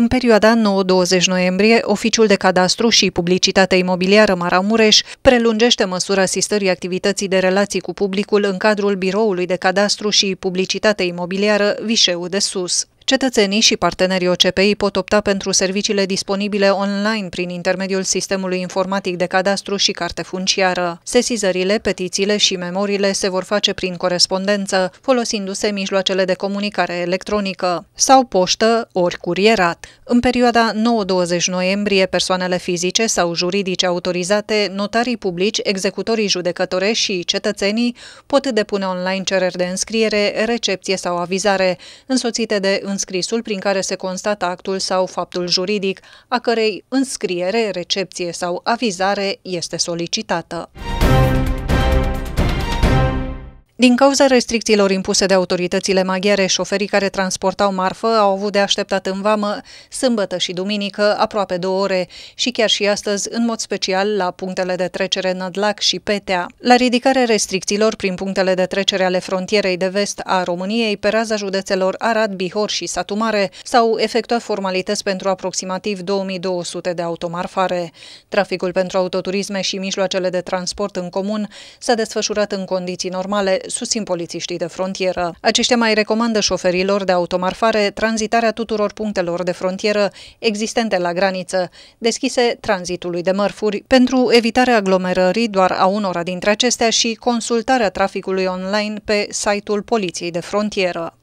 În perioada 9-20 noiembrie, Oficiul de Cadastru și Publicitate Imobiliară Maramureș prelungește măsura asistării activității de relații cu publicul în cadrul Biroului de Cadastru și Publicitate Imobiliară Vișeu de Sus. Cetățenii și partenerii OCPI pot opta pentru serviciile disponibile online prin intermediul sistemului informatic de cadastru și carte funciară. Sesizările, petițiile și memoriile se vor face prin corespondență, folosindu-se mijloacele de comunicare electronică sau poștă ori curierat. În perioada 9-20 noiembrie, persoanele fizice sau juridice autorizate, notarii publici, executorii judecători și cetățenii pot depune online cereri de înscriere, recepție sau avizare, însoțite de în scrisul prin care se constată actul sau faptul juridic, a cărei înscriere, recepție sau avizare este solicitată. Din cauza restricțiilor impuse de autoritățile maghiare, șoferii care transportau marfă au avut de așteptat în vamă sâmbătă și duminică aproape două ore și chiar și astăzi, în mod special, la punctele de trecere Nădlac și Petea. La ridicarea restricțiilor prin punctele de trecere ale frontierei de vest a României, pe raza județelor Arad, Bihor și Satu Mare, s-au efectuat formalități pentru aproximativ 2200 de automarfare. Traficul pentru autoturisme și mijloacele de transport în comun s-a desfășurat în condiții normale, susțin polițiștii de frontieră. Aceștia mai recomandă șoferilor de automarfare tranzitarea tuturor punctelor de frontieră existente la graniță, deschise tranzitului de mărfuri, pentru evitarea aglomerării doar a unora dintre acestea și consultarea traficului online pe site-ul Poliției de Frontieră.